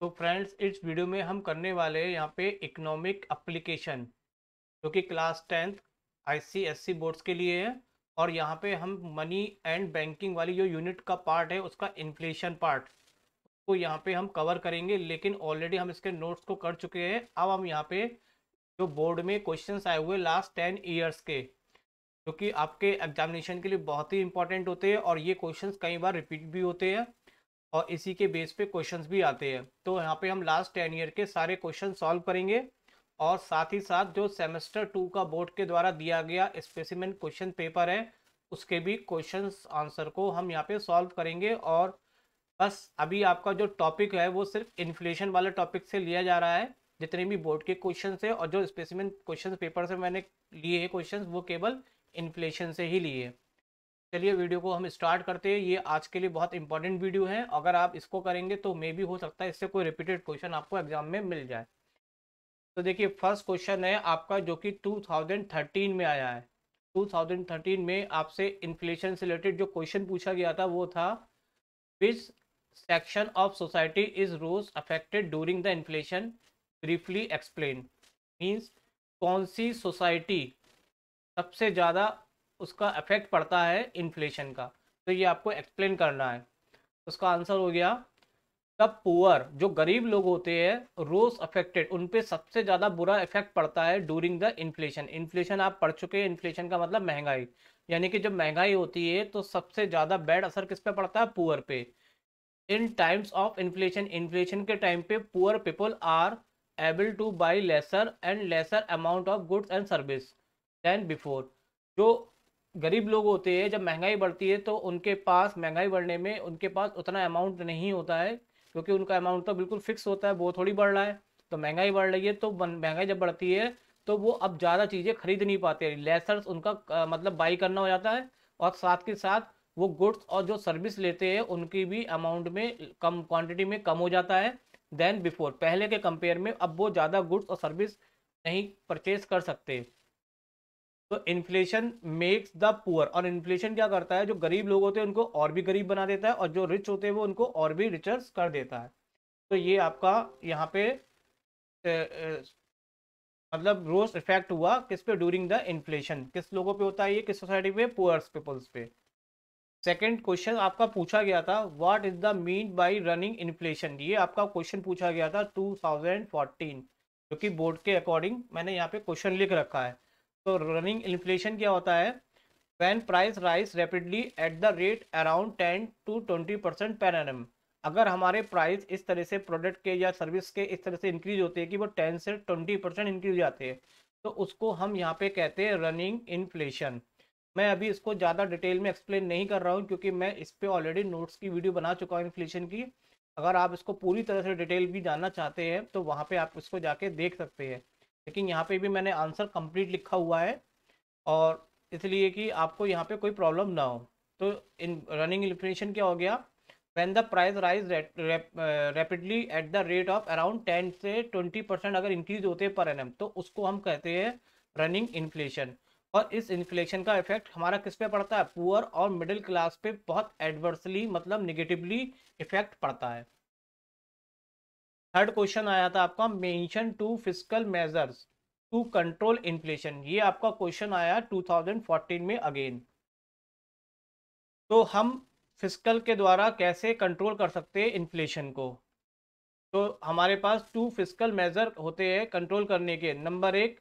तो फ्रेंड्स इस वीडियो में हम करने वाले हैं यहाँ पे इकोनॉमिक अप्लीकेशन जो कि क्लास टेंथ आईसीएससी बोर्ड्स के लिए है और यहाँ पे हम मनी एंड बैंकिंग वाली जो यूनिट का पार्ट है उसका इन्फ्लेशन पार्ट उसको यहाँ पे हम कवर करेंगे लेकिन ऑलरेडी हम इसके नोट्स को कर चुके हैं अब हम यहाँ पे जो बोर्ड में क्वेश्चन आए हुए लास्ट टेन ईयर्स के जो कि आपके एग्जामिनेशन के लिए बहुत ही इंपॉर्टेंट होते हैं और ये क्वेश्चन कई बार रिपीट भी होते हैं और इसी के बेस पे क्वेश्चंस भी आते हैं तो यहाँ पे हम लास्ट टेन ईयर के सारे क्वेश्चन सॉल्व करेंगे और साथ ही साथ जो सेमेस्टर टू का बोर्ड के द्वारा दिया गया स्पेसिमेंट क्वेश्चन पेपर है उसके भी क्वेश्चन आंसर को हम यहाँ पे सॉल्व करेंगे और बस अभी आपका जो टॉपिक है वो सिर्फ इन्फ्लेशन वाला टॉपिक से लिया जा रहा है जितने भी बोर्ड के क्वेश्चन है और जो स्पेसिमेंट क्वेश्चन पेपर से मैंने लिए क्वेश्चन वो केवल इन्फ्लेशन से ही लिए चलिए वीडियो को हम स्टार्ट करते हैं ये आज के लिए बहुत इंपॉर्टेंट वीडियो है अगर आप इसको करेंगे तो मे भी हो सकता है इससे कोई रिपीटेड क्वेश्चन आपको एग्जाम में मिल जाए तो देखिए फर्स्ट क्वेश्चन है आपका जो कि 2013 में आया है 2013 में आपसे इन्फ्लेशन से रिलेटेड जो क्वेश्चन पूछा गया था वो था which section of society is rose affected during the inflation briefly explain means कौन सी सोसाइटी सबसे ज़्यादा उसका इफेक्ट पड़ता है इन्फ्लेशन का तो ये आपको एक्सप्लेन करना है उसका आंसर हो गया द पुअर जो गरीब लोग होते हैं रोज अफेक्टेड उन पर सबसे ज़्यादा बुरा इफेक्ट पड़ता है ड्यूरिंग द इन्फ्लेशन इन्फ्लेशन आप पढ़ चुके हैं इन्फ्लेशन का मतलब महंगाई यानी कि जब महंगाई होती है तो सबसे ज़्यादा बैड असर किस पे पड़ता है पुअर पे in times of inflation inflation के टाइम पे poor people are able to buy lesser and lesser amount of goods and service than before जो गरीब लोग होते हैं जब महंगाई बढ़ती है तो उनके पास महंगाई बढ़ने में उनके पास उतना अमाउंट नहीं होता है क्योंकि उनका अमाउंट तो बिल्कुल फिक्स होता है वो थोड़ी बढ़ रहा है तो महंगाई बढ़ रही है तो महंगाई जब बढ़ती है तो वो अब ज़्यादा चीज़ें खरीद नहीं पाते लेसर्स उनका आ, मतलब बाई करना हो जाता है और साथ के साथ वो गुड्स और जो सर्विस लेते हैं उनकी भी अमाउंट में कम क्वान्टिटी में कम हो जाता है देन बिफोर पहले के कंपेयर में अब वो ज़्यादा गुड्स और सर्विस नहीं परचेज कर सकते तो इन्फ्लेशन मेक्स द पुअर और इन्फ्लेशन क्या करता है जो गरीब लोग होते हैं उनको और भी गरीब बना देता है और जो रिच होते हैं वो उनको और भी रिचर्स कर देता है तो ये आपका यहाँ पे ए, ए, मतलब रोस्ट इफेक्ट हुआ किस पे ड्यूरिंग द इन्फ्लेशन किस लोगों पे होता है ये किस सोसाइटी पे पुअर्स पीपल्स पे सेकंड क्वेश्चन आपका पूछा गया था what is the mean by running inflation ये आपका क्वेश्चन पूछा गया था 2014 जो कि बोर्ड के अकॉर्डिंग मैंने यहाँ पे क्वेश्चन लिख रखा है तो रनिंग इन्फ्लेशन क्या होता है when price rise rapidly at the rate around ten to twenty percent per annum अगर हमारे प्राइस इस तरह से प्रोडक्ट के या सर्विस के इस तरह से इंक्रीज होते हैं कि वो टेन से ट्वेंटी परसेंट इंक्रीज आते हैं तो उसको हम यहाँ पे कहते हैं रनिंग इन्फ्लेशन मैं अभी इसको ज़्यादा डिटेल में एक्सप्लेन नहीं कर रहा हूँ क्योंकि मैं इस पर ऑलरेडी नोट्स की वीडियो बना चुका हूँ इन्फ्लेशन की अगर आप इसको पूरी तरह से डिटेल भी जानना चाहते हैं तो वहाँ पर आप इसको जाके देख सकते हैं लेकिन यहाँ पे भी मैंने आंसर कंप्लीट लिखा हुआ है और इसलिए कि आपको यहाँ पे कोई प्रॉब्लम ना हो तो इन रनिंग इन्फ्लेशन क्या हो गया when the price rise rapidly at the rate of around ten से ट्वेंटी परसेंट अगर इंक्रीज होते हैं पर एन तो उसको हम कहते हैं रनिंग इन्फ्लेशन और इस इन्फ्लेशन का इफेक्ट हमारा किस पे पड़ता है पुअर और मिडिल क्लास पे बहुत एडवर्सली मतलब निगेटिवली इफेक्ट पड़ता है थर्ड क्वेश्चन आया था आपका mention to physical measures to control inflation ये आपका क्वेश्चन आया 2014 में अगेन तो हम फिजिकल के द्वारा कैसे कंट्रोल कर सकते हैं इन्फ्लेशन को तो हमारे पास टू फिजिकल मेजर होते हैं कंट्रोल करने के नंबर एक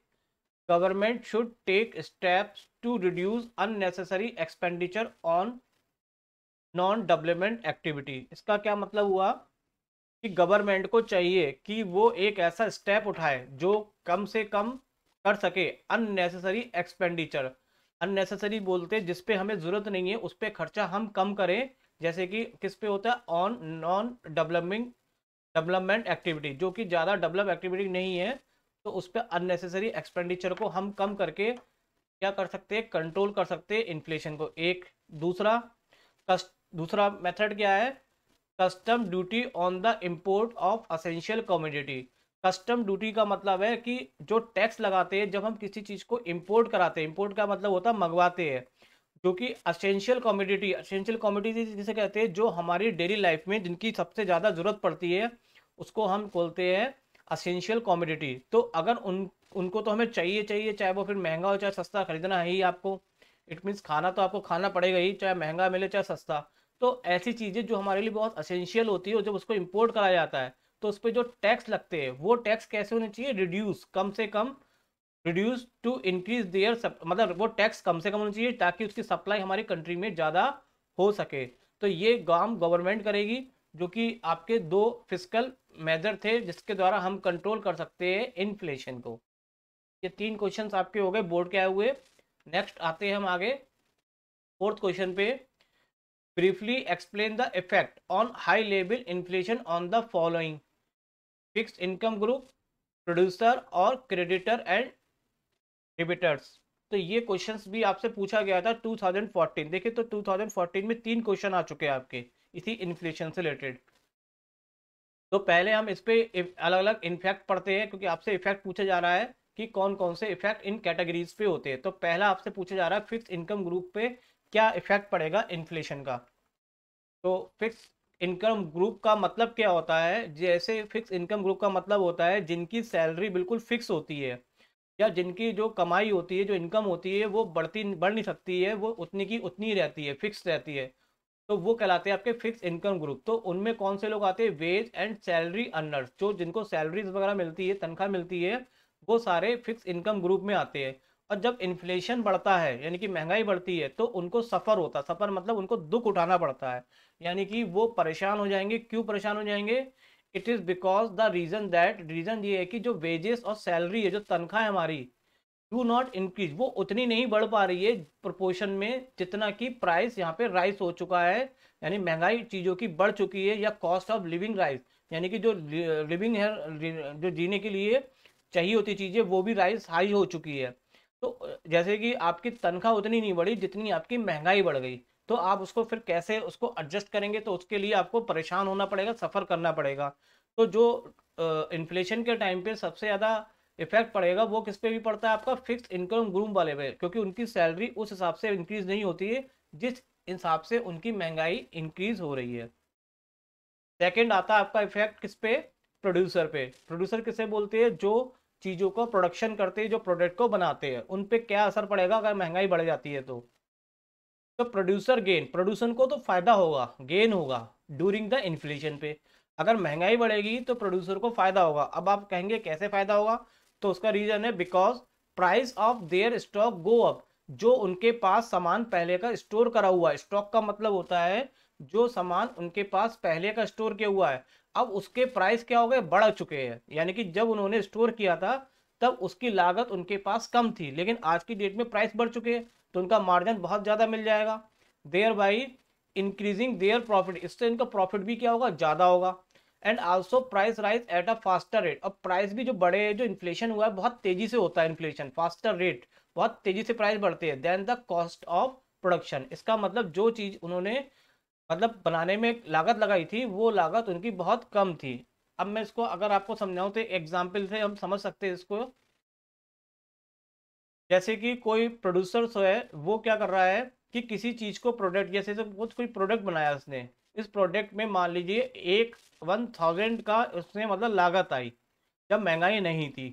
government should take steps to reduce unnecessary expenditure on non development activity इसका क्या मतलब हुआ कि गवर्नमेंट को चाहिए कि वो एक ऐसा स्टेप उठाए जो कम से कम कर सके अननेसेसरी एक्सपेंडिचर अननेसेसरी बोलते जिस पे हमें ज़रूरत नहीं है उस पर खर्चा हम कम करें जैसे कि किस पे होता है on non developing development activity जो कि ज़्यादा डेवलप एक्टिविटी नहीं है तो उस पर अननेसेसरी एक्सपेंडिचर को हम कम करके क्या कर सकते हैं कंट्रोल कर सकते हैं इन्फ्लेशन को एक दूसरा कस्ट दूसरा मेथड क्या है custom duty on the import of essential commodity custom duty का मतलब है कि जो टैक्स लगाते हैं जब हम किसी चीज़ को इम्पोर्ट कराते हैं इम्पोर्ट का मतलब होता है मंगवाते हैं जो कि असेंशियल कॉमोडिटी असेंशियल कॉमोडिटी जिसे कहते हैं जो हमारी डेली लाइफ में जिनकी सबसे ज़्यादा ज़रूरत पड़ती है उसको हम बोलते हैं असेंशियल कॉमोडिटी तो अगर उन उनको तो हमें चाहिए चाहिए चाहे वो फिर महंगा हो चाहे सस्ता खरीदना है ही आपको इट मीन्स खाना तो आपको खाना पड़ेगा ही चाहे महंगा मिले चाहे सस्ता तो ऐसी चीज़ें जो हमारे लिए बहुत असेंशियल होती है और जब उसको इम्पोर्ट कराया जाता है तो उस पर जो टैक्स लगते हैं वो टैक्स कैसे होने चाहिए रिड्यूस कम से कम रिड्यूस टू इंक्रीज देयर मतलब वो टैक्स कम से कम होना चाहिए ताकि उसकी सप्लाई हमारी कंट्री में ज़्यादा हो सके तो ये काम गवर्नमेंट करेगी जो कि आपके दो फिजिकल मेजर थे जिसके द्वारा हम कंट्रोल कर सकते हैं इन्फ्लेशन को ये तीन क्वेश्चंस आपके हो गए बोर्ड के आए हुए नेक्स्ट आते हैं हम आगे फोर्थ क्वेश्चन पे briefly explain the effect on high level inflation on the following fixed income group producer और क्रेडिटर एंड डिबिटर्स तो ये क्वेश्चंस भी आपसे पूछा गया था 2014 देखिए तो 2014 में तीन क्वेश्चन आ चुके हैं आपके इसी इन्फ्लेशन से रिलेटेड तो पहले हम इस पर अलग अलग इन्फेक्ट पढ़ते हैं क्योंकि आपसे इफेक्ट पूछा जा रहा है कि कौन कौन से इफेक्ट इन कैटेगरीज पे होते हैं तो पहला आपसे पूछा जा रहा है फिक्स इनकम ग्रुप पे क्या इफेक्ट पड़ेगा इन्फ्लेशन का तो फिक्स इनकम ग्रुप का मतलब क्या होता है जैसे फिक्स इनकम ग्रुप का मतलब होता है जिनकी सैलरी बिल्कुल फिक्स होती है या जिनकी जो कमाई होती है जो इनकम होती है वो बढ़ती बढ़ नहीं सकती है वो उतनी की उतनी रहती है फिक्स रहती है तो वो कहलाते हैं आपके फिक्स इनकम ग्रुप तो उनमें कौन से लोग आते हैं वेज एंड सैलरी अनर्स जो जिनको सैलरीज वगैरह मिलती है तनख्वाह मिलती है वो सारे फिक्स इनकम ग्रुप में आते हैं और जब इन्फ्लेशन बढ़ता है यानी कि महंगाई बढ़ती है तो उनको सफ़र होता है सफ़र मतलब उनको दुख उठाना पड़ता है यानी कि वो परेशान हो जाएंगे क्यों परेशान हो जाएंगे it is because the reason that reason ये है कि जो वेजेस और सैलरी है जो तनख्वाह है हमारी डू नॉट इंक्रीज वो उतनी नहीं बढ़ पा रही है प्रपोर्शन में जितना कि प्राइस यहाँ पे राइस हो चुका है यानी महंगाई चीज़ों की बढ़ चुकी है या कॉस्ट ऑफ लिविंग राइस यानी कि जो लिविंग है जो जीने के लिए चाहिए होती चीज़ें वो भी राइस हाई हो चुकी है तो जैसे कि आपकी तनख्वाह उतनी नहीं बढ़ी जितनी आपकी महंगाई बढ़ गई तो आप उसको फिर कैसे उसको एडजस्ट करेंगे तो उसके लिए आपको परेशान होना पड़ेगा सफ़र करना पड़ेगा तो जो इन्फ्लेशन के टाइम पे सबसे ज़्यादा इफेक्ट पड़ेगा वो किस पे भी पड़ता है आपका फिक्स इनकम ग्रूम वाले पे क्योंकि उनकी सैलरी उस हिसाब से इंक्रीज नहीं होती है जिस हिसाब से उनकी महंगाई इंक्रीज हो रही है सेकेंड आता है आपका इफेक्ट किस पे प्रोड्यूसर पे प्रोड्यूसर किसे बोलते हैं जो चीज़ों को प्रोडक्शन करते हैं जो प्रोडक्ट को बनाते हैं उन पर क्या असर पड़ेगा अगर महंगाई बढ़ जाती है तो तो प्रोड्यूसर गेन प्रोड्यूसर को तो फ़ायदा होगा गेन होगा ड्यूरिंग द इन्फ्लेशन पे अगर महंगाई बढ़ेगी तो प्रोड्यूसर को फ़ायदा होगा अब आप कहेंगे कैसे फ़ायदा होगा तो उसका रीज़न है because price of their stock go up जो उनके पास सामान पहले का स्टोर करा हुआ है स्टॉक का मतलब होता है जो सामान उनके पास पहले का स्टोर किया हुआ है अब उसके प्राइस क्या हो गए बढ़ चुके हैं यानी कि जब उन्होंने स्टोर किया था तब उसकी लागत उनके पास कम थी लेकिन आज की डेट में प्राइस बढ़ चुके हैं तो उनका मार्जिन बहुत ज़्यादा मिल जाएगा thereby increasing their profit इससे इनका प्रॉफिट भी क्या होगा ज़्यादा होगा and also price rise at a faster rate अब प्राइस भी जो बड़े जो इन्फ्लेशन हुआ है बहुत तेजी से होता है इन्फ्लेशन फास्टर रेट बहुत तेजी से प्राइस बढ़ते हैं then the cost of production इसका मतलब जो चीज़ उन्होंने मतलब बनाने में लागत लगाई थी वो लागत उनकी बहुत कम थी अब मैं इसको अगर आपको समझाऊँ तो एग्जाम्पल से हम समझ सकते हैं इसको जैसे कि कोई प्रोड्यूसर सो है वो क्या कर रहा है कि किसी चीज़ को प्रोडक्ट जैसे तो कुछ कोई प्रोडक्ट बनाया उसने इस प्रोडक्ट में मान लीजिए एक वन थाउजेंड का उसने मतलब लागत आई जब महंगाई नहीं थी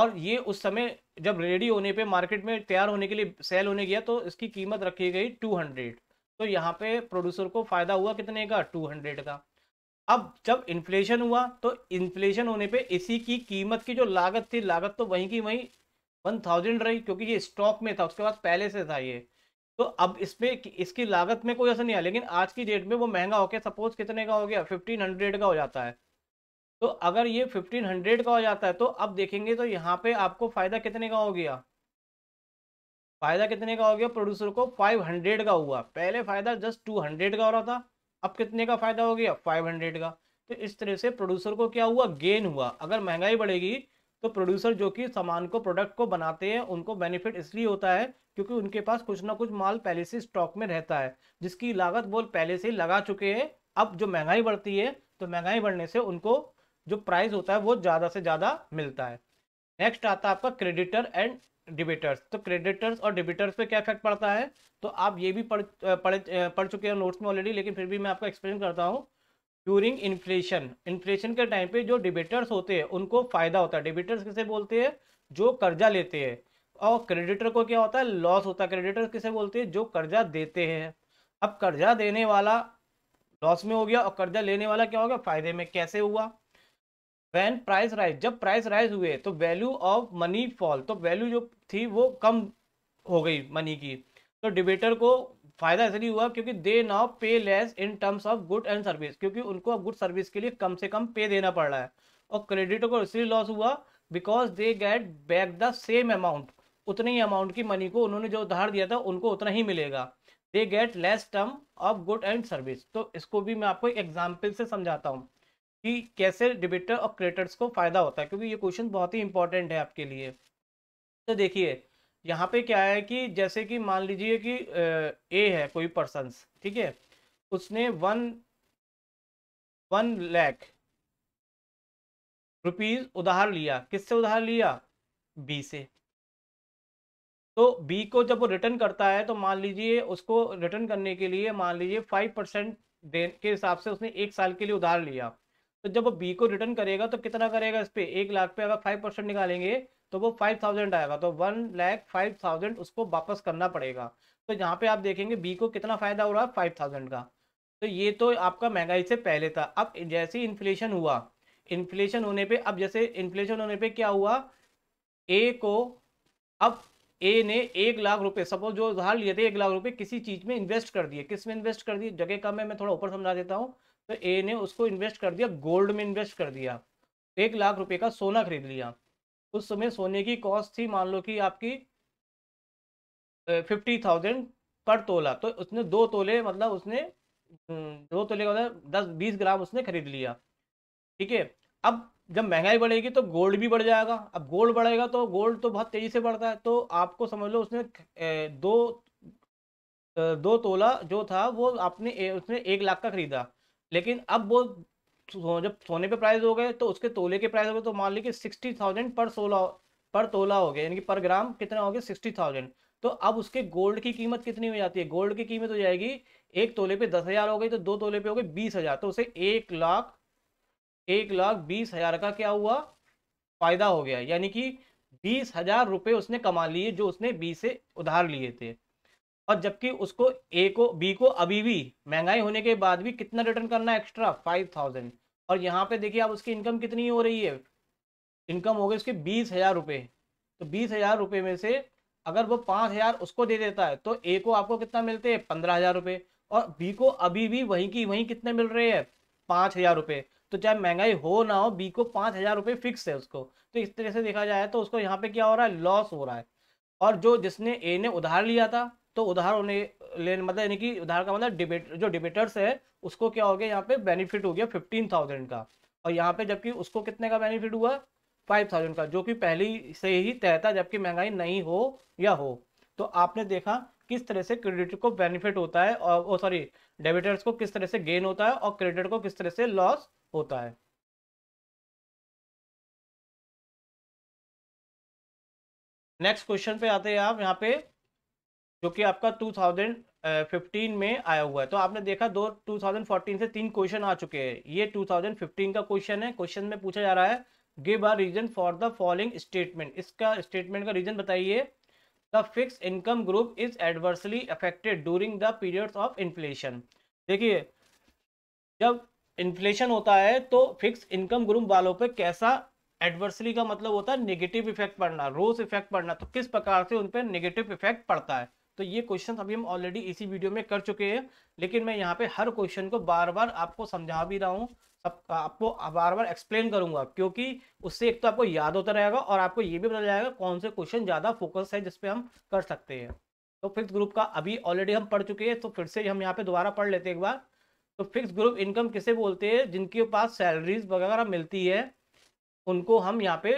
और ये उस समय जब रेडी होने पे मार्केट में तैयार होने के लिए सेल होने गया तो इसकी कीमत रखी गई टू हंड्रेड तो यहाँ पे प्रोड्यूसर को फ़ायदा हुआ कितने का टू हंड्रेड का अब जब इन्फ्लेशन हुआ तो इन्फ्लेशन होने पे इसी की कीमत की जो लागत थी लागत तो वहीं की वहीं वन थाउजेंड रही क्योंकि ये स्टॉक में था उसके बाद पहले से था ये तो अब इसमें इसकी लागत में कोई असर नहीं आया लेकिन आज की डेट में वो महंगा हो गया सपोज कितने का हो गया फिफ्टीन हंड्रेड का हो जाता है तो अगर ये फिफ्टीन हंड्रेड का हो जाता है तो अब देखेंगे तो यहाँ पे आपको फ़ायदा कितने का हो गया फायदा कितने का हो गया प्रोड्यूसर को 500 का हुआ पहले फायदा जस्ट 200 का हो रहा था अब कितने का फायदा हो गया 500 का तो इस तरह से प्रोड्यूसर को क्या हुआ गेन हुआ अगर महंगाई बढ़ेगी तो प्रोड्यूसर जो कि सामान को प्रोडक्ट को बनाते हैं उनको बेनिफिट इसलिए होता है क्योंकि उनके पास कुछ ना कुछ माल पहले से स्टॉक में रहता है जिसकी लागत बोल पहले से लगा चुके हैं अब जो महंगाई बढ़ती है तो महंगाई बढ़ने से उनको जो प्राइस होता है वो ज़्यादा से ज़्यादा मिलता है नेक्स्ट आता है आपका क्रेडिटर एंड डिबेटर्स तो क्रेडिटर्स और डिबेटर्स पे क्या इफेक्ट पड़ता है तो आप ये भी पढ़ पढ़ पढ़ चुके हैं नोट्स में ऑलरेडी लेकिन फिर भी मैं आपको एक्सप्लेन करता हूँ ड्यूरिंग इन्फ्लेशन इन्फ्लेशन के टाइम पे जो डिबेटर्स होते हैं उनको फ़ायदा होता है डिबेटर्स किसे बोलते हैं जो कर्जा लेते हैं और क्रेडिटर को क्या होता है लॉस होता है क्रेडिटर किसे बोलते हैं जो कर्जा देते हैं अब कर्जा देने वाला लॉस में हो गया और कर्जा लेने वाला क्या हो गया फ़ायदे में कैसे हुआ वैन प्राइस राइज जब प्राइस राइज हुए तो वैल्यू ऑफ मनी फॉल तो वैल्यू जो थी वो कम हो गई मनी की तो डिबेटर को फायदा इसलिए हुआ क्योंकि they now pay less in terms of good and service क्योंकि उनको अब गुड सर्विस के लिए कम से कम पे देना पड़ रहा है और क्रेडिटर को इसलिए लॉस हुआ because they get back the same amount उतने ही अमाउंट की मनी को उन्होंने जो उधार दिया था उनको उतना ही मिलेगा they get less term of good and service तो इसको भी मैं आपको एग्जाम्पल से समझाता हूँ कि कैसे डिबेटर और क्रिएटर्स को फ़ायदा होता है क्योंकि ये क्वेश्चन बहुत ही इंपॉर्टेंट है आपके लिए तो देखिए यहाँ पे क्या है कि जैसे कि मान लीजिए कि ए है कोई पर्सनस ठीक है उसने वन वन लैख रुपीज उधार लिया किससे उधार लिया बी से तो बी को जब वो रिटर्न करता है तो मान लीजिए उसको रिटर्न करने के लिए मान लीजिए फाइव परसेंट के हिसाब से उसने एक साल के लिए उधार लिया तो जब वो बी को रिटर्न करेगा तो कितना करेगा इस पर एक लाख पे अगर फाइव परसेंट निकालेंगे तो वो फाइव थाउजेंड आएगा तो वन लैख फाइव थाउजेंड उसको वापस करना पड़ेगा तो यहाँ पे आप देखेंगे बी को कितना फायदा हो रहा है फाइव थाउजेंड का तो ये तो आपका महंगाई से पहले था अब जैसे इन्फ्लेशन हुआ इन्फ्लेशन होने पर अब जैसे इन्फ्लेशन होने पर क्या हुआ ए को अब ए ने एक लाख रुपये सपोज जो उधार लिए थे एक लाख रुपये किसी चीज में इन्वेस्ट कर दिए किस में इन्वेस्ट कर दिए जगह कम है मैं थोड़ा ऊपर समझा देता हूँ तो ए ने उसको इन्वेस्ट कर दिया गोल्ड में इन्वेस्ट कर दिया एक लाख रुपए का सोना खरीद लिया उस समय सोने की कॉस्ट थी मान लो कि आपकी फिफ्टी थाउजेंड पर तोला तो उसने दो तोले मतलब उसने हम्म, दो तोले का मतलब दस बीस ग्राम उसने खरीद लिया ठीक है अब जब महंगाई बढ़ेगी तो गोल्ड भी बढ़ जाएगा अब गोल्ड बढ़ेगा तो गोल्ड तो बहुत तेज़ी से बढ़ता है तो आपको समझ लो उसने दो दो तोला जो था वो आपने उसने एक लाख का खरीदा लेकिन अब वो जब सोने पे प्राइस हो गए तो उसके तोले के प्राइस हो गए तो मान लीजिए सिक्सटी थाउजेंड पर सोलह पर तोला हो गया यानी कि पर ग्राम कितना हो गया सिक्सटी थाउजेंड तो अब उसके गोल्ड की कीमत कितनी हो जाती है गोल्ड की कीमत हो जाएगी एक तोले पे दस हज़ार हो गई तो दो तोले पे हो गए बीस हज़ार तो उसे एक लाख एक लाख बीस हज़ार का क्या हुआ फ़ायदा हो गया यानी कि बीस हज़ार रुपये उसने कमा लिए जो उसने बीस से उधार लिए थे और जबकि उसको ए को बी को अभी भी महंगाई होने के बाद भी कितना रिटर्न करना है एक्स्ट्रा फाइव थाउजेंड और यहाँ पे देखिए आप उसकी इनकम कितनी हो रही है इनकम हो गई उसके बीस हज़ार रुपये तो बीस हज़ार रुपये में से अगर वो पाँच हज़ार उसको दे देता है तो ए को आपको कितना मिलते हैं पंद्रह हज़ार रुपये और बी को अभी भी वहीं की वहीं कितने मिल रहे हैं पाँच हज़ार रुपये तो चाहे महंगाई हो ना हो बी को पाँच हज़ार रुपये फिक्स है उसको तो इस तरह से देखा जाए तो उसको यहाँ पे क्या हो रहा है लॉस हो रहा है और जो जिसने ए ने उधार लिया था तो उधार होने लेने मतलब यानी कि उधार का मतलब डिबेट जो डिबेटर्स है उसको क्या हो गया यहाँ पे बेनिफिट हो गया फिफ्टीन थाउजेंड का और यहाँ पे जबकि उसको कितने का बेनिफिट हुआ फाइव थाउजेंड का जो कि पहले से ही तय था जबकि महंगाई नहीं हो या हो तो आपने देखा किस तरह से क्रेडिट को बेनिफिट होता है और सॉरी डेबिटर्स को किस तरह से गेन होता है और क्रेडिट को किस तरह से लॉस होता है नेक्स्ट क्वेश्चन पे आते हैं आप यहाँ पे जो कि आपका 2015 में आया हुआ है तो आपने देखा दो 2014 से तीन क्वेश्चन आ चुके हैं ये 2015 का क्वेश्चन है क्वेश्चन में पूछा जा रहा है give a reason for the following statement इसका स्टेटमेंट का रीजन बताइए the fix income group is adversely affected during the periods of inflation देखिए जब इन्फ्लेशन होता है तो फिक्स इनकम ग्रुप वालों पर कैसा एडवर्सली का मतलब होता है नेगेटिव इफेक्ट पड़ना रोज इफेक्ट पड़ना तो किस प्रकार से उन पर नेगेटिव इफेक्ट पड़ता है तो ये क्वेश्चन अभी हम ऑलरेडी इसी वीडियो में कर चुके हैं लेकिन मैं यहाँ पे हर क्वेश्चन को बार बार आपको समझा भी रहा हूँ अब आपको बार बार एक्सप्लेन करूंगा क्योंकि उससे एक तो आपको याद होता रहेगा और आपको ये भी पता जाएगा कौन से क्वेश्चन ज़्यादा फोकस है जिसपे हम कर सकते हैं तो फिक्स ग्रुप का अभी ऑलरेडी हम पढ़ चुके हैं तो फिर से हम यहाँ पे दोबारा पढ़ लेते हैं एक बार तो फिक्स ग्रुप इनकम किसे बोलते हैं जिनके पास सैलरीज वगैरह मिलती है उनको हम यहाँ पे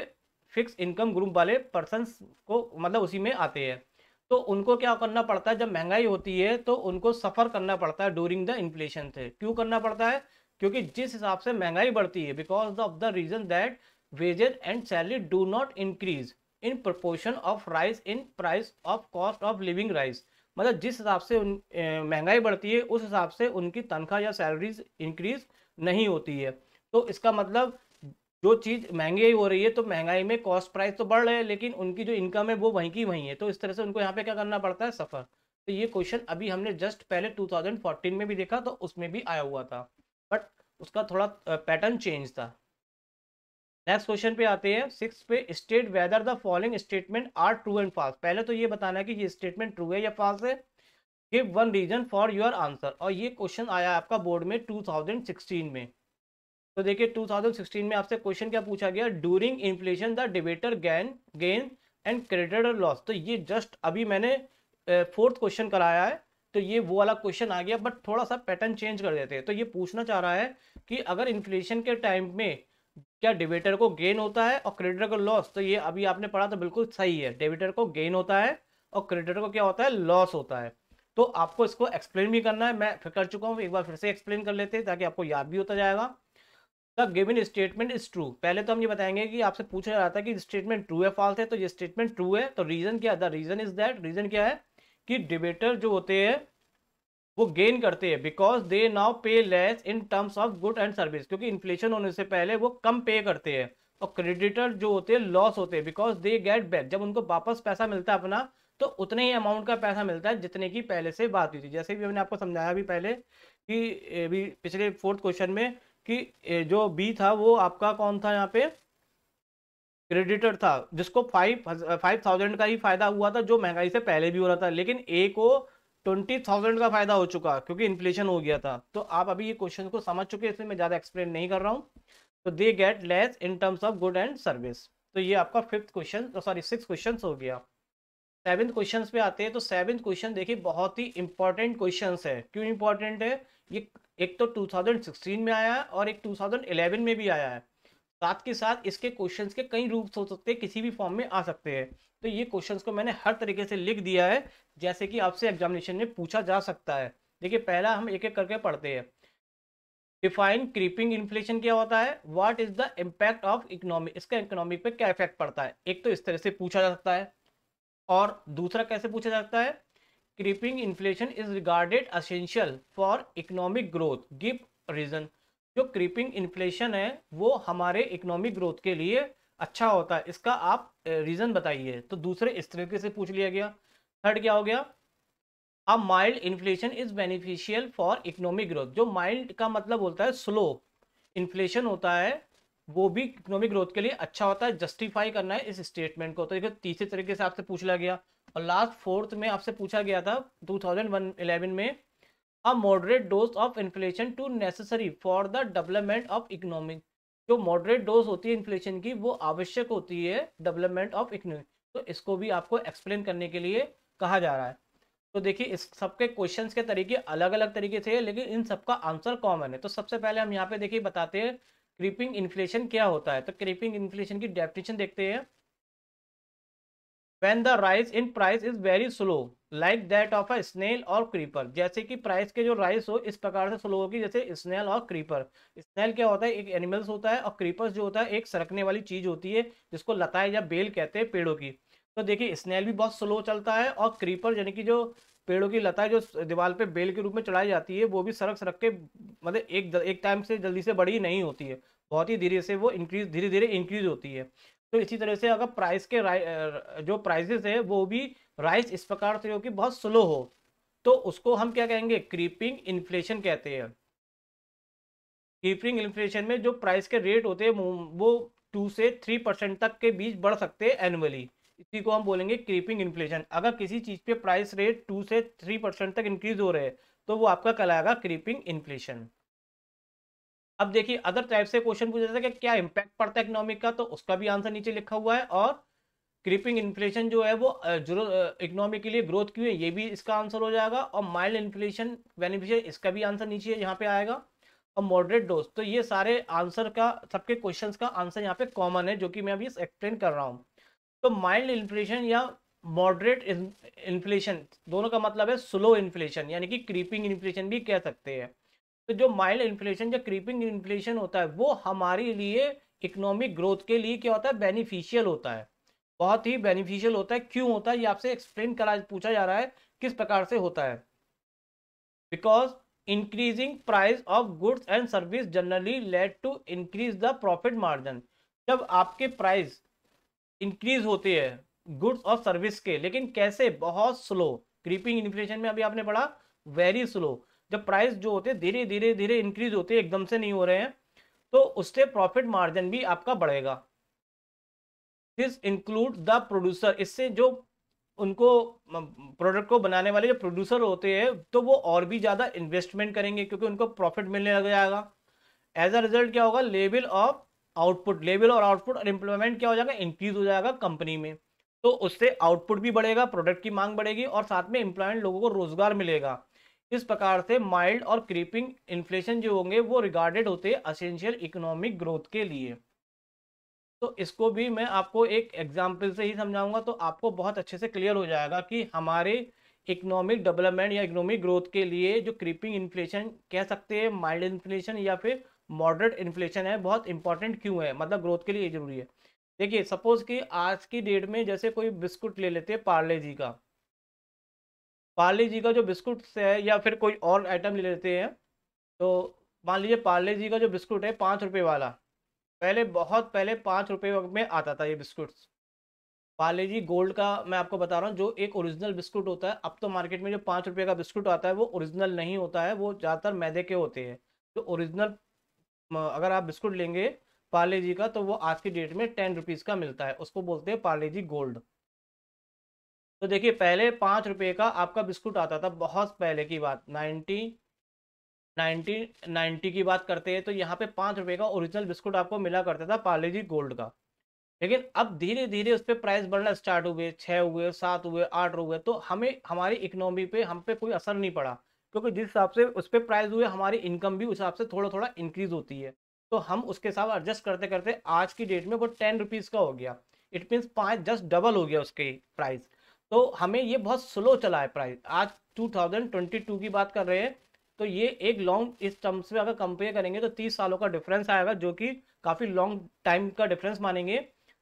फिक्स इनकम ग्रुप वाले पर्सन को मतलब उसी में आते हैं तो उनको क्या करना पड़ता है जब महंगाई होती है तो उनको सफ़र करना पड़ता है ड्यूरिंग द इन्फ्लेशन से क्यों करना पड़ता है क्योंकि जिस हिसाब से महंगाई बढ़ती है because of the reason that wages and salary do not increase in proportion of rise in price of cost of living rise मतलब जिस हिसाब से उन महंगाई बढ़ती है उस हिसाब से उनकी तनख्वाह या सैलरीज इंक्रीज नहीं होती है तो इसका मतलब जो चीज़ महंगी हो रही है तो महंगाई में कॉस्ट प्राइस तो बढ़ रहे हैं लेकिन उनकी जो इनकम है वो वहीं की वहीं है तो इस तरह से उनको यहाँ पे क्या करना पड़ता है सफ़र तो ये क्वेश्चन अभी हमने जस्ट पहले 2014 में भी देखा तो उसमें भी आया हुआ था बट उसका थोड़ा पैटर्न चेंज था नेक्स्ट क्वेश्चन पे आते हैं सिक्स पे state whether the following statement are true and false पहले तो ये बताना है कि ये स्टेटमेंट ट्रू है या फॉल्स है give one reason for your answer और ये क्वेश्चन आया आपका बोर्ड में टू में तो देखिए 2016 में आपसे क्वेश्चन क्या पूछा गया during inflation the debtor gain gain and creditor loss तो ये जस्ट अभी मैंने फोर्थ क्वेश्चन कराया है तो ये वो वाला क्वेश्चन आ गया बट थोड़ा सा पैटर्न चेंज कर देते हैं तो ये पूछना चाह रहा है कि अगर इन्फ्लेशन के टाइम में क्या डिबेटर को गेन होता है और क्रेडिटर को लॉस तो ये अभी आपने पढ़ा तो बिल्कुल सही है डिबेटर को गेन होता है और क्रेडिटर को क्या होता है लॉस होता है तो आपको इसको एक्सप्लेन भी करना है मैं कर चुका हूँ एक बार फिर से एक्सप्लेन कर लेते हैं ताकि आपको याद भी होता जाएगा द स्टेटमेंट इज ट्रू पहले तो हम ये बताएंगे कि आपसे पूछा जा रहा था कि स्टेटमेंट ट्रू है फॉल्स है तो ये स्टेटमेंट ट्रू है तो रीजन क्या the reason is that reason क्या है कि डिबेटर जो होते हैं वो गेन करते हैं because they now pay less in terms of good and service क्योंकि इन्फ्लेशन होने से पहले वो कम पे करते हैं और क्रेडिटर जो होते हैं लॉस होते हैं बिकॉज दे गेट बैक जब उनको वापस पैसा मिलता है अपना तो उतने ही अमाउंट का पैसा मिलता है जितने की पहले से बात हुई थी जैसे भी हमने आपको समझाया भी पहले कि अभी पिछले फोर्थ क्वेश्चन में कि जो बी था वो आपका कौन था यहाँ पे क्रेडिटर था जिसको फाइव फाइव थाउजेंड का ही फायदा हुआ था जो महंगाई से पहले भी हो रहा था लेकिन ए को ट्वेंटी थाउजेंड का फायदा हो चुका क्योंकि इन्फ्लेशन हो गया था तो आप अभी ये क्वेश्चन को समझ चुके हैं इसमें मैं ज़्यादा एक्सप्लेन नहीं कर रहा हूँ तो they get less in terms of good and service तो ये आपका fifth question sorry six question हो गया सेवन्थ क्वेश्चन पे आते हैं तो सेवन्थ क्वेश्चन देखिए बहुत ही इंपॉर्टेंट क्वेश्चन है क्यों इंपॉर्टेंट है ये एक तो 2016 में आया है और एक 2011 में भी आया है साथ के साथ इसके क्वेश्चंस के कई रूप्स हो सकते हैं किसी भी फॉर्म में आ सकते हैं तो ये क्वेश्चंस को मैंने हर तरीके से लिख दिया है जैसे कि आपसे एग्जामिनेशन में पूछा जा सकता है देखिए पहला हम एक एक करके पढ़ते हैं डिफाइन क्रीपिंग इन्फ्लेशन क्या होता है what is the impact of economy इसका इकोनॉमिक पर क्या इफेक्ट पड़ता है एक तो इस तरह से पूछा जा सकता है और दूसरा कैसे पूछा जा सकता है creeping inflation is regarded essential for economic growth give reason जो क्रीपिंग इन्फ्लेशन है वो हमारे इकोनॉमिक ग्रोथ के लिए अच्छा होता है इसका आप रीज़न बताइए तो दूसरे इस तरीके से पूछ लिया गया थर्ड क्या हो गया अब mild inflation is beneficial for economic growth जो माइल्ड का मतलब होता है स्लो इन्फ्लेशन होता है वो भी इकोनॉमिक ग्रोथ के लिए अच्छा होता है जस्टिफाई करना है इस स्टेटमेंट को तो देखो तीसरे तरीके से आपसे पूछ लिया गया और लास्ट फोर्थ में आपसे पूछा गया था 2011 में a moderate dose of inflation to necessary for the development of economic जो मॉडरेट डोज होती है इन्फ्लेशन की वो आवश्यक होती है डेवलपमेंट ऑफ इकोनॉमिक तो इसको भी आपको एक्सप्लेन करने के लिए कहा जा रहा है तो देखिए इस सबके क्वेश्चंस के तरीके अलग अलग तरीके थे लेकिन इन सबका आंसर कॉमन है तो सबसे पहले हम यहाँ पे देखिए बताते हैं क्रीपिंग इन्फ्लेशन क्या होता है तो क्रीपिंग इन्फ्लेशन की डेफिनेशन देखते हैं when the rise in price is very slow like that of a snail और क्रीपर जैसे कि प्राइस के जो राइस हो इस प्रकार से स्लो होगी जैसे स्नेल और क्रीपर स्नेल क्या होता है एक एनिमल्स होता है और क्रीपर्स जो होता है एक सरकने वाली चीज होती है जिसको लताएं या बेल कहते हैं पेड़ों की तो देखिए स्नेल भी बहुत स्लो चलता है और क्रीपर यानी कि जो पेड़ों की लताएं जो दीवार पे बेल के रूप में चढ़ाई जाती है वो भी सड़क सड़क के मतलब एक एक टाइम से जल्दी से बड़ी नहीं होती है बहुत ही धीरे से वो इंक्रीज धीरे धीरे इंक्रीज होती है तो इसी तरह से अगर प्राइस के जो प्राइसेस है वो भी राइस इस प्रकार से हो कि बहुत स्लो हो तो उसको हम क्या कहेंगे क्रीपिंग इन्फ्लेशन कहते हैं क्रीपिंग इन्फ्लेशन में जो प्राइस के रेट होते हैं वो टू से थ्री परसेंट तक के बीच बढ़ सकते हैं एनुअली इसी को हम बोलेंगे क्रीपिंग इन्फ्लेशन अगर किसी चीज़ पे प्राइस रेट टू से थ्री परसेंट तक इंक्रीज हो रहे हैं तो वो आपका कहलाएगा क्रीपिंग इन्फ्लेशन अब देखिए अदर टाइप से क्वेश्चन पूछा जाता है कि क्या इंपैक्ट पड़ता है इकोनॉमिक का तो उसका भी आंसर नीचे लिखा हुआ है और क्रीपिंग इन्फ्लेशन जो है वो जो इकोनॉमी के लिए ग्रोथ क्यों है ये भी इसका आंसर हो जाएगा और माइल्ड इन्फ्लेशन बेनिफिशियल इसका भी आंसर नीचे यहाँ पे आएगा और मॉडरेट डोज तो ये सारे आंसर का सबके क्वेश्चन का आंसर यहाँ पे कॉमन है जो कि मैं अभी एक्सप्लेन कर रहा हूँ तो माइल्ड इन्फ्लेशन या मॉडरेट इन्फ्लेशन दोनों का मतलब है स्लो इन्फ्लेशन यानी कि क्रीपिंग इन्फ्लेशन भी कह सकते हैं तो जो माइल्ड इन्फ्लेशन जो क्रीपिंग इन्फ्लेशन होता है वो हमारे लिए इकोनॉमिक ग्रोथ के लिए क्या होता है बेनिफिशियल होता है बहुत ही बेनिफिशियल होता है क्यों होता है ये आपसे एक्सप्लेन करा पूछा जा रहा है किस प्रकार से होता है because increasing price of goods and service generally let to increase the profit margin जब आपके प्राइस इंक्रीज होते हैं गुड्स और सर्विस के लेकिन कैसे बहुत स्लो क्रीपिंग इन्फ्लेशन में अभी आपने पढ़ा वेरी स्लो जब प्राइस जो होते हैं धीरे धीरे धीरे इंक्रीज होते हैं एकदम से नहीं हो रहे हैं तो उससे प्रॉफिट मार्जिन भी आपका बढ़ेगा दिस इंक्लूड द प्रोड्यूसर इससे जो उनको प्रोडक्ट को बनाने वाले जो प्रोड्यूसर होते हैं तो वो और भी ज़्यादा इन्वेस्टमेंट करेंगे क्योंकि उनको प्रॉफिट मिलने लग जाएगा एज अ रिजल्ट क्या होगा लेवल ऑफ आउटपुट लेवल और आउटपुट और इम्प्लॉयमेंट क्या हो जाएगा इंक्रीज हो जाएगा कंपनी में तो उससे आउटपुट भी बढ़ेगा प्रोडक्ट की मांग बढ़ेगी और साथ में एम्प्लॉयमेंट लोगों को रोजगार मिलेगा इस प्रकार से माइल्ड और क्रीपिंग इन्फ्लेशन जो होंगे वो रिगार्डेड होते हैं असेंशियल इकोनॉमिक ग्रोथ के लिए तो इसको भी मैं आपको एक एग्जाम्पल से ही समझाऊंगा तो आपको बहुत अच्छे से क्लियर हो जाएगा कि हमारे इकोनॉमिक डेवलपमेंट या इकोनॉमिक ग्रोथ के लिए जो क्रीपिंग इन्फ्लेशन कह सकते हैं माइल्ड इन्फ्लेशन या फिर मॉडरेट इन्फ्लेशन है बहुत इंपॉर्टेंट क्यों है मतलब ग्रोथ के लिए जरूरी है देखिए सपोज कि आज की डेट में जैसे कोई बिस्कुट ले लेते हैं पार्ले जी का पार्ले जी का जो बिस्कुट है या फिर कोई और आइटम ले लेते हैं तो मान लीजिए पार्ले जी का जो बिस्कुट है पाँच रुपये वाला पहले बहुत पहले पाँच रुपये में आता था ये बिस्कुट्स पार्ले जी गोल्ड का मैं आपको बता रहा हूँ जो एक ओरिजिनल बिस्कुट होता है अब तो मार्केट में जो पाँच रुपये का बिस्कुट आता है वो ओरिजिनल नहीं होता है वो ज़्यादातर मैदे के होते हैं तो ओरिजिनल अगर आप बिस्कुट लेंगे पार्ले जी का तो वो आज की डेट में टेन रुपीज़ का मिलता है उसको बोलते हैं पार्ले जी गोल्ड तो देखिए पहले पाँच रुपये का आपका बिस्कुट आता था बहुत पहले की बात नाइन्टी नाइन्टी नाइन्टी की बात करते हैं तो यहाँ पे पाँच रुपये का ओरिजिनल बिस्कुट आपको मिला करता था पार्ले जी गोल्ड का लेकिन अब धीरे धीरे उस पर प्राइस बढ़ना स्टार्ट हुए छः हुए सात हुए आठ हुए तो हमें हमारी इकोनॉमी पे हम पे कोई असर नहीं पड़ा क्योंकि जिस हिसाब से उस पर प्राइस हुए हमारी इनकम भी उस हिसाब से थोड़ा थोड़ा इंक्रीज होती है तो हम उसके साथ एडजस्ट करते करते आज की डेट में वो टेन रुपीज़ का हो गया इट मीन्स पाँच जस्ट डबल हो गया उसके प्राइस तो हमें ये बहुत स्लो चला है प्राइस आज 2022 की बात कर रहे हैं तो ये एक लॉन्ग इस टर्म्स में अगर कंपेयर करेंगे तो 30 सालों का डिफरेंस आएगा जो कि काफ़ी लॉन्ग टाइम का डिफरेंस मानेंगे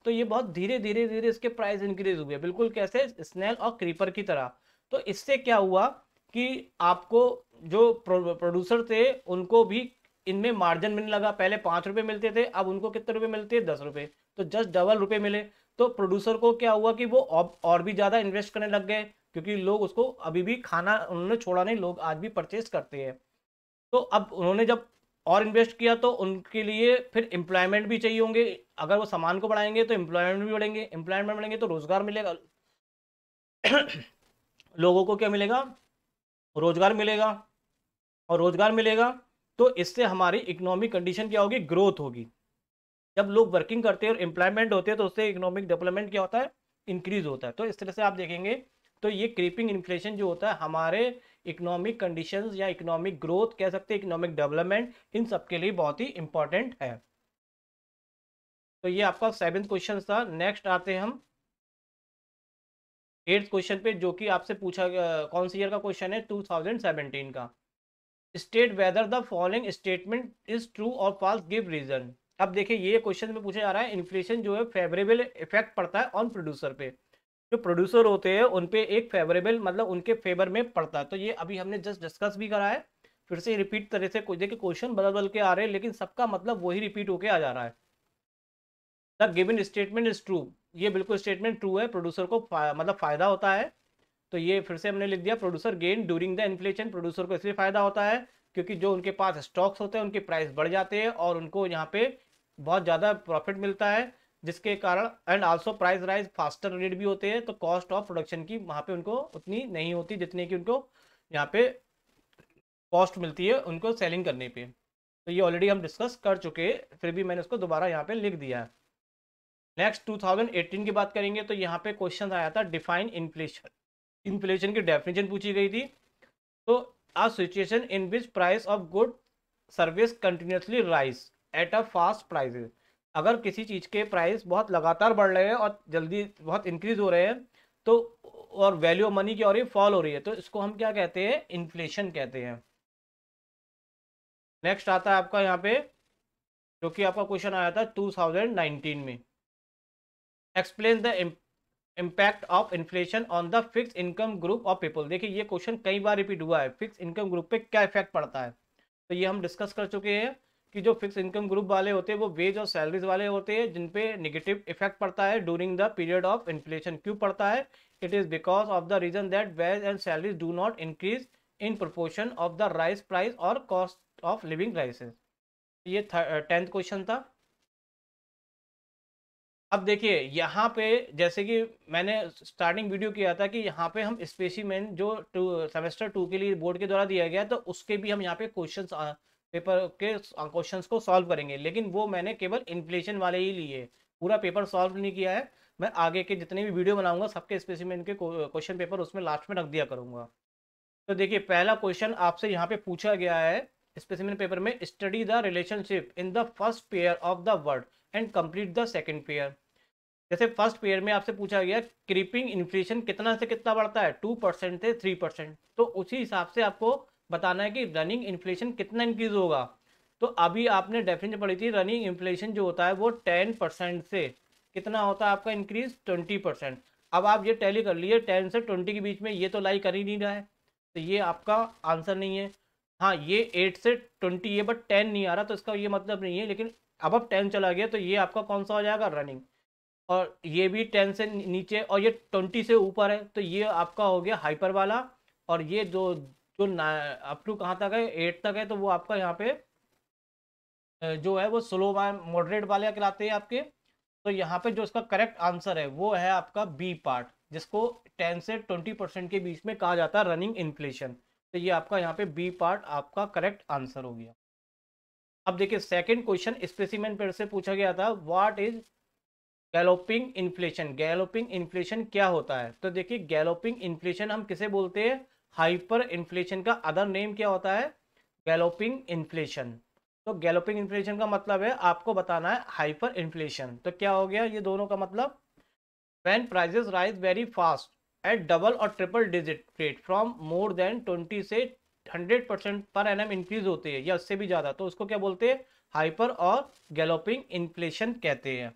तो ये बहुत धीरे धीरे धीरे इसके प्राइस इंक्रीज हुए बिल्कुल कैसे स्नेल और क्रीपर की तरह तो इससे क्या हुआ कि आपको जो प्रोड्यूसर थे उनको भी इनमें मार्जिन मिलने लगा पहले पाँच रुपये मिलते थे अब उनको कितने रुपये मिलते हैं दस रुपये तो जस्ट डबल रुपये मिले तो प्रोड्यूसर को क्या हुआ कि वो और भी ज़्यादा इन्वेस्ट करने लग गए क्योंकि लोग उसको अभी भी खाना उन्होंने छोड़ा नहीं लोग आज भी परचेज करते हैं तो अब उन्होंने जब और इन्वेस्ट किया तो उनके लिए फिर एम्प्लॉयमेंट भी चाहिए होंगे अगर वो सामान को बढ़ाएंगे तो एम्प्लॉयमेंट भी बढ़ेंगे एम्प्लॉयमेंट बढ़ेंगे तो रोज़गार मिलेगा लोगों को क्या मिलेगा रोज़गार मिलेगा और रोज़गार मिलेगा तो इससे हमारी इकोनॉमिक कंडीशन क्या होगी ग्रोथ होगी जब लोग वर्किंग करते हैं और एम्प्लॉयमेंट होते हैं तो उससे इकोनॉमिक डेवलपमेंट क्या होता है इंक्रीज होता है तो इस तरह से आप देखेंगे तो ये क्रीपिंग इन्फ्लेशन जो होता है हमारे इकोनॉमिक कंडीशन या इकोनॉमिक ग्रोथ कह सकते हैं इकोनॉमिक डेवलपमेंट इन सब के लिए बहुत ही इंपॉर्टेंट है तो ये आपका सेवेंथ क्वेश्चन था नेक्स्ट आते हैं हम एट्थ क्वेश्चन पे जो कि आपसे पूछा कौन सी ईयर का क्वेश्चन है 2017 का state whether the following statement is true और फॉल्स गिव रीजन अब देखिए ये क्वेश्चन में पूछा जा रहा है इन्फ्लेशन जो है फेवरेबल इफेक्ट पड़ता है ऑन प्रोड्यूसर पे जो प्रोड्यूसर होते हैं उन पे एक फेवरेबल मतलब उनके फेवर में पड़ता है तो ये अभी हमने जस्ट डिस्कस भी करा है फिर से रिपीट तरह से देखिए क्वेश्चन बदल बदल के आ रहे हैं लेकिन सबका मतलब वही रिपीट होके आ जा रहा है the given statement is true ये बिल्कुल स्टेटमेंट ट्रू है प्रोड्यूसर को फा, मतलब फ़ायदा होता है तो ये फिर से हमने लिख दिया producer gain during the inflation producer को इसलिए फ़ायदा होता है क्योंकि जो उनके पास स्टॉक्स होते हैं उनके प्राइस बढ़ जाते हैं और उनको यहाँ पे बहुत ज़्यादा प्रॉफिट मिलता है जिसके कारण and also price rise faster rate भी होते हैं तो कॉस्ट ऑफ प्रोडक्शन की वहाँ पे उनको उतनी नहीं होती जितने की उनको यहाँ पे कॉस्ट मिलती है उनको सेलिंग करने पे तो ये ऑलरेडी हम डिस्कस कर चुके हैं फिर भी मैंने उसको दोबारा यहाँ पे लिख दिया है नेक्स्ट 2018 की बात करेंगे तो यहाँ पे क्वेश्चन आया था डिफाइन इन्फ्लेशन इन्फ्लेशन की डेफिनेशन पूछी गई थी तो a situation in which price of good service continuously rise at a fast prices अगर किसी चीज़ के प्राइस बहुत लगातार बढ़ रहे हैं और जल्दी बहुत इंक्रीज हो रहे हैं तो और वैल्यू ऑफ मनी की और ये फॉल हो रही है तो इसको हम क्या कहते हैं इन्फ्लेशन कहते हैं नेक्स्ट आता है आपका यहाँ पे जो कि आपका क्वेश्चन आया था 2019 में explain the impact of inflation on the fix income group of people देखिए ये क्वेश्चन कई बार रिपीट हुआ है फिक्स इनकम ग्रुप पे क्या इफेक्ट पड़ता है तो ये हम डिस्कस कर चुके हैं कि जो फिक्स इनकम ग्रुप वाले होते हैं वो वेज और सैलरीज वाले होते हैं जिन पे नेगेटिव इफेक्ट पड़ता है during the period of inflation क्यों पड़ता है it is because of the reason that wage and salaries do not increase in proportion of the rise price और कॉस्ट ऑफ लिविंग राइसेज ये टेंथ क्वेश्चन था अब देखिए यहाँ पे जैसे कि मैंने स्टार्टिंग वीडियो किया था कि यहाँ पे हम स्पेसीमेन जो टू सेमेस्टर टू के लिए बोर्ड के द्वारा दिया गया तो उसके भी हम यहाँ पे क्वेश्चंस पेपर के क्वेश्चन को सॉल्व करेंगे लेकिन वो मैंने केवल इन्फ्लेशन वाले ही लिए पूरा पेपर सॉल्व नहीं किया है मैं आगे के जितने भी वीडियो बनाऊंगा सबके स्पेसिमेंट के क्वेश्चन पेपर उसमें लास्ट में रख दिया करूंगा तो देखिए पहला क्वेश्चन आपसे यहाँ पे पूछा गया है स्पेसिमेंट पेपर में study the relationship in the first pair of the word and complete the second pair जैसे फर्स्ट पेयर में आपसे पूछा गया क्रीपिंग इन्फ्लेशन कितना से कितना बढ़ता है टू परसेंट से थ्री परसेंट तो उसी हिसाब से आपको बताना है कि रनिंग इन्फ्लेशन कितना इंक्रीज होगा तो अभी आपने डेफिनेशन पढ़ी थी रनिंग इन्फ्लेशन जो होता है वो टेन परसेंट से कितना होता है आपका इंक्रीज ट्वेंटी परसेंट अब आप ये टैली कर लिए टेन से ट्वेंटी के बीच में ये तो लाई कर ही नहीं रहा है तो ये आपका आंसर नहीं है हाँ ये एट से ट्वेंटी है बट टेन नहीं आ रहा तो इसका ये मतलब नहीं है लेकिन अब अब टेन चला गया तो ये आपका कौन सा हो जाएगा रनिंग और ये भी टेन से नीचे और ये ट्वेंटी से ऊपर है तो ये आपका हो गया हाइपर वाला और ये जो जो अप टू कहाँ तक है एट तक है तो वो आपका यहाँ पे जो है वो स्लो मॉडरेट वाले कहलाते हैं आपके तो यहाँ पे जो इसका करेक्ट आंसर है वो है आपका बी पार्ट जिसको 10 से 20 परसेंट के बीच में कहा जाता है रनिंग इन्फ्लेशन तो ये आपका यहाँ पे बी पार्ट आपका करेक्ट आंसर हो गया अब देखिए सेकंड क्वेश्चन स्पेसिमेंट पेड़ से पूछा गया था what is galloping inflation galloping inflation क्या होता है तो देखिए गैलोपिंग इन्फ्लेशन हम किसे बोलते हैं हाइपर इन्फ्लेशन का अदर नेम क्या होता है गैलोपिंग इन्फ्लेशन तो गैलोपिंग इन्फ्लेशन का मतलब है आपको बताना है हाइपर इन्फ्लेशन तो क्या हो गया ये दोनों का मतलब when prices rise very fast at double और triple digit rate from more than twenty से hundred percent per annum increase होती है या उससे भी ज़्यादा तो उसको क्या बोलते हैं हाइपर और गैलोपिंग इन्फ्लेशन कहते हैं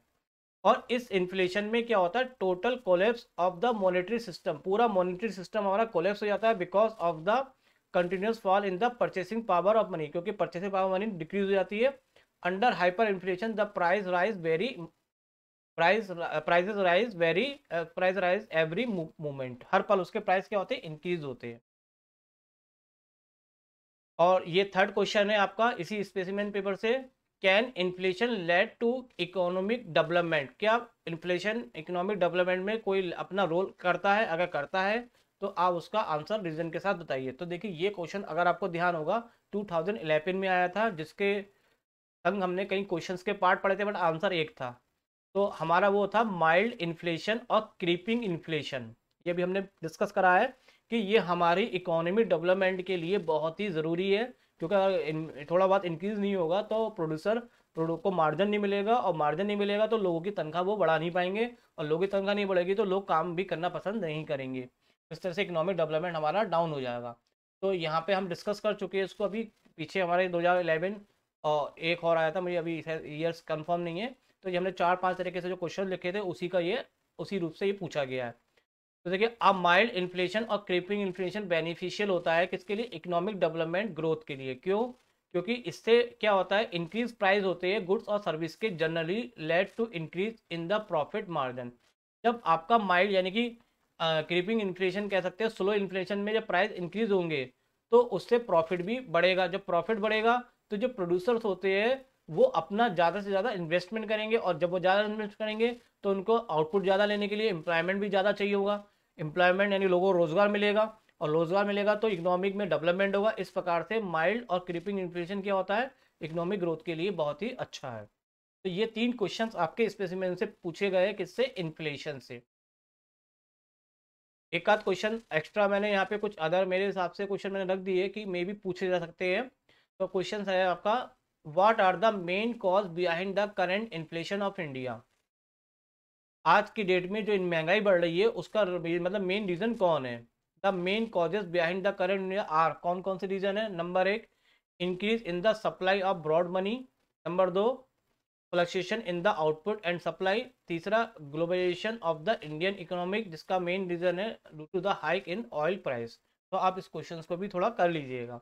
और इस इन्फ्लेशन में क्या होता है total collapse of the monetary system पूरा मॉनेटरी सिस्टम हमारा कोलेप्स हो जाता है because of the continuous fall in the purchasing power of money क्योंकि परचेसिंग पावर मनी डिक्रीज हो जाती है under hyper inflation the price rise very price prices rise very price rise every moment हर पल उसके प्राइस क्या होते हैं इंक्रीज होते हैं और ये थर्ड क्वेश्चन है आपका इसी स्पेसिमेंट पेपर से can inflation lead to economic development क्या इन्फ्लेशन इकोनॉमिक डेवलपमेंट में कोई अपना रोल करता है अगर करता है तो आप उसका आंसर रीजन के साथ बताइए तो देखिए ये क्वेश्चन अगर आपको ध्यान होगा 2011 में आया था जिसके संग हमने कई क्वेश्चंस के पार्ट पढ़े थे बट आंसर एक था तो हमारा वो था माइल्ड इन्फ्लेशन और क्रीपिंग इन्फ्लेशन ये भी हमने डिस्कस करा है कि ये हमारी इकोनॉमी डेवलपमेंट के लिए बहुत ही ज़रूरी है क्योंकि अगर थोड़ा बहुत इंक्रीज़ नहीं होगा तो प्रोड्यूसर प्रोडक्ट को मार्जिन नहीं मिलेगा और मार्जिन नहीं मिलेगा तो लोगों की तनख्वाह वो बढ़ा नहीं पाएंगे और लोगों की तनख्वाह नहीं बढ़ेगी तो लोग काम भी करना पसंद नहीं करेंगे इस तरह से इकोनॉमिक डेवलपमेंट हमारा डाउन हो जाएगा तो यहाँ पे हम डिस्कस कर चुके हैं इसको अभी पीछे हमारे इलेवन और एक और आया था मुझे अभी ईयर्स कन्फर्म नहीं है तो ये हमने चार पाँच तरीके से जो क्वेश्चन लिखे थे उसी का ये उसी रूप से ये पूछा गया है तो देखिए अब माइल्ड इन्फ्लेशन और क्रीपिंग इन्फ्लेशन बेनिफिशियल होता है किसके लिए इकोनॉमिक डेवलपमेंट ग्रोथ के लिए क्यों क्योंकि इससे क्या होता है इंक्रीज प्राइस होते हैं गुड्स और सर्विस के generally lead to increase in the profit margin जब आपका माइल्ड यानी कि क्रीपिंग इन्फ्लेशन कह सकते हैं स्लो इन्फ्लेशन में जब प्राइस इंक्रीज होंगे तो उससे प्रॉफिट भी बढ़ेगा जब प्रॉफिट बढ़ेगा तो जो प्रोड्यूसर्स होते हैं वो अपना ज़्यादा से ज़्यादा इन्वेस्टमेंट करेंगे और जब वो ज़्यादा इन्वेस्ट करेंगे तो उनको आउटपुट ज़्यादा लेने के लिए एम्प्लॉयमेंट भी ज़्यादा चाहिए होगा एम्प्लॉयमेंट यानी लोगों को रोज़गार मिलेगा और रोज़गार मिलेगा तो इकोनॉमिक में डेवलपमेंट होगा इस प्रकार से माइल्ड और क्रिपिंग इन्फ्लेशन क्या होता है इकोनॉमिक ग्रोथ के लिए बहुत ही अच्छा है तो ये तीन क्वेश्चंस आपके स्पेसिमेंट से पूछे गए किससे इन्फ्लेशन से एक आध क्वेश्चन एक्स्ट्रा मैंने यहाँ पे कुछ अदर मेरे हिसाब से क्वेश्चन मैंने रख दिए कि मे भी पूछे जा सकते हैं तो क्वेश्चन है आपका what are the main cause behind the current inflation of India आज की डेट में जो महंगाई बढ़ रही है उसका मतलब मेन रीज़न कौन है the main causes behind the current India are कौन कौन से रीज़न है नंबर एक increase in the supply of broad money number दो fluctuation in the output and supply तीसरा globalization of the Indian economic जिसका मेन रीज़न है due to the hike in oil price तो आप इस क्वेश्चन को भी थोड़ा कर लीजिएगा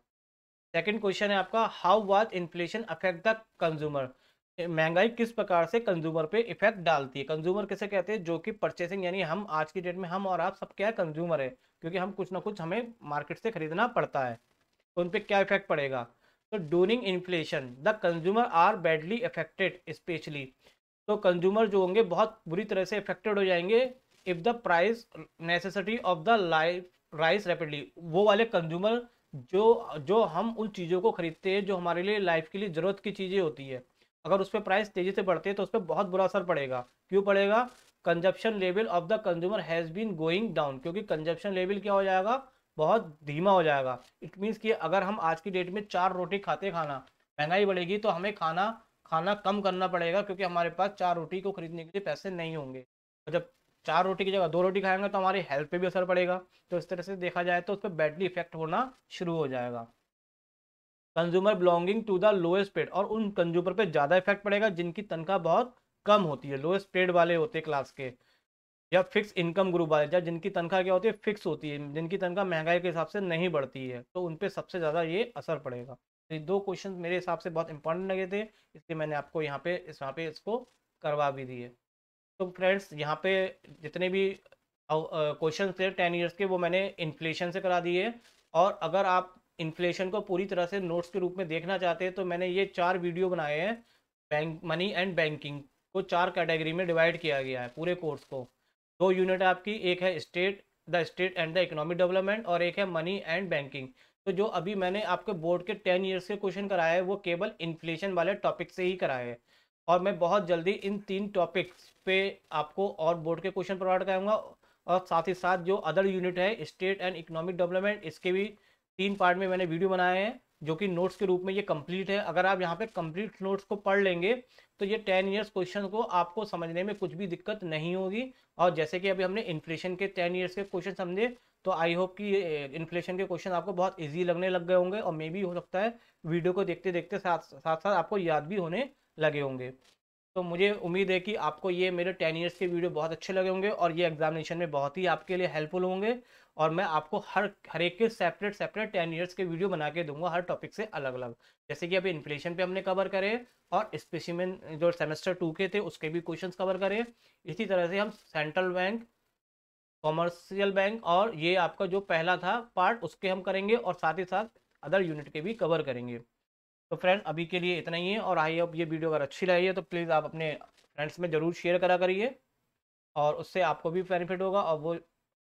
सेकंड क्वेश्चन है आपका how was inflation affect the consumer महंगाई किस प्रकार से कंज्यूमर पे इफेक्ट डालती है कंज्यूमर किसे कहते हैं जो कि परचेसिंग यानी हम आज की डेट में हम और आप सब क्या कंज्यूमर है क्योंकि हम कुछ ना कुछ हमें मार्केट से खरीदना पड़ता है तो उन पर क्या इफेक्ट पड़ेगा तो during inflation the consumer are badly affected specially तो कंज्यूमर जो होंगे बहुत बुरी तरह से अफेक्टेड हो जाएंगे if the price necessity of the life rise rapidly वो वाले कंज्यूमर जो जो हम उन चीज़ों को खरीदते हैं जो हमारे लिए लाइफ के लिए ज़रूरत की चीज़ें होती है अगर उस पर प्राइस तेज़ी से बढ़ते हैं तो उस पर बहुत बुरा असर पड़ेगा क्यों पड़ेगा consumption level of the consumer has been going down क्योंकि कंजप्शन लेवल क्या हो जाएगा बहुत धीमा हो जाएगा इट मीन्स कि अगर हम आज की डेट में चार रोटी खाते खाना महंगाई बढ़ेगी तो हमें खाना खाना कम करना पड़ेगा क्योंकि हमारे पास चार रोटी को खरीदने के लिए पैसे नहीं होंगे जब चार रोटी की जगह दो रोटी खाएंगे तो हमारी हेल्थ पे भी असर पड़ेगा तो इस तरह से देखा जाए तो उस पर बैटरी इफेक्ट होना शुरू हो जाएगा consumer belonging to the lowest paid और उन कंज्यूमर पे ज़्यादा इफेक्ट पड़ेगा जिनकी तनख्वाह बहुत कम होती है लोएस्ट पेड वाले होते क्लास के या फिक्स इनकम ग्रुप वाले या जिनकी तनख्वाह क्या होती है फिक्स होती है जिनकी तनख्वाह महंगाई के हिसाब से नहीं बढ़ती है तो उन पर सबसे ज़्यादा ये असर पड़ेगा तो ये दो क्वेश्चन मेरे हिसाब से बहुत इंपॉर्टेंट लगे थे इसलिए मैंने आपको यहाँ पे इस यहाँ पे इसको करवा भी दिए तो फ्रेंड्स यहाँ पे जितने भी क्वेश्चन थे टेन ईयर्स के वो मैंने इन्फ्लेशन से करा दिए और अगर आप इन्फ्लेशन को पूरी तरह से नोट्स के रूप में देखना चाहते हैं तो मैंने ये चार वीडियो बनाए हैं बैंक मनी एंड बैंकिंग को चार कैटेगरी में डिवाइड किया गया है पूरे कोर्स को दो यूनिट आपकी एक है state the state and the economic development और एक है मनी एंड बैंकिंग तो जो अभी मैंने आपके बोर्ड के टेन ईयर्स के क्वेश्चन कराए हैं वो केवल इन्फ्लेशन वाले टॉपिक से ही कराए हैं और मैं बहुत जल्दी इन तीन टॉपिक्स पे आपको और बोर्ड के क्वेश्चन प्रोवाइड कराऊंगा और साथ ही साथ जो अदर यूनिट है स्टेट एंड इकोनॉमिक डेवलपमेंट इसके भी तीन पार्ट में मैंने वीडियो बनाए हैं जो कि नोट्स के रूप में ये कंप्लीट है अगर आप यहाँ पे कंप्लीट नोट्स को पढ़ लेंगे तो ये टेन ईयर्स क्वेश्चन को आपको समझने में कुछ भी दिक्कत नहीं होगी और जैसे कि अभी हमने इन्फ्लेशन के टेन ईयर्स के क्वेश्चन समझे तो आई होप कि इन्फ्लेशन के क्वेश्चन आपको बहुत ईजी लगने लग गए होंगे और मे भी हो सकता है वीडियो को देखते देखते साथ साथ साथ आपको याद भी होने लगे होंगे तो मुझे उम्मीद है कि आपको ये मेरे टेन ईयर्स के वीडियो बहुत अच्छे लगे होंगे और ये एग्जामिनेशन में बहुत ही आपके लिए हेल्पफुल होंगे और मैं आपको हर हर एक के सेपरेट सेपरेट टेन ईयर्स के वीडियो बना के दूंगा हर टॉपिक से अलग अलग जैसे कि अभी इन्फ्लेशन पे हमने कवर करे और स्पेसिमेन जो सेमेस्टर टू के थे उसके भी क्वेश्चन कवर करें इसी तरह से हम सेंट्रल बैंक कॉमर्शियल बैंक और ये आपका जो पहला था पार्ट उसके हम करेंगे और साथ ही साथ अदर यूनिट के भी कवर करेंगे तो फ्रेंड अभी के लिए इतना ही है और आई होप ये वीडियो अगर अच्छी लगी है तो प्लीज़ आप अपने फ्रेंड्स में ज़रूर शेयर करा करिए और उससे आपको भी बेनिफिट होगा और वो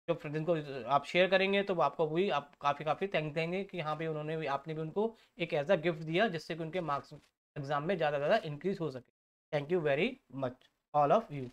जो को आप शेयर करेंगे तो वो आपको भी आप काफ़ी काफ़ी थैंक देंगे कि हाँ भाई उन्होंने भी आपने भी उनको एक ऐसा गिफ्ट दिया जिससे कि उनके मार्क्स एग्ज़ाम में ज़्यादा से ज़्यादा इंक्रीज़ हो सके thank you very much all of you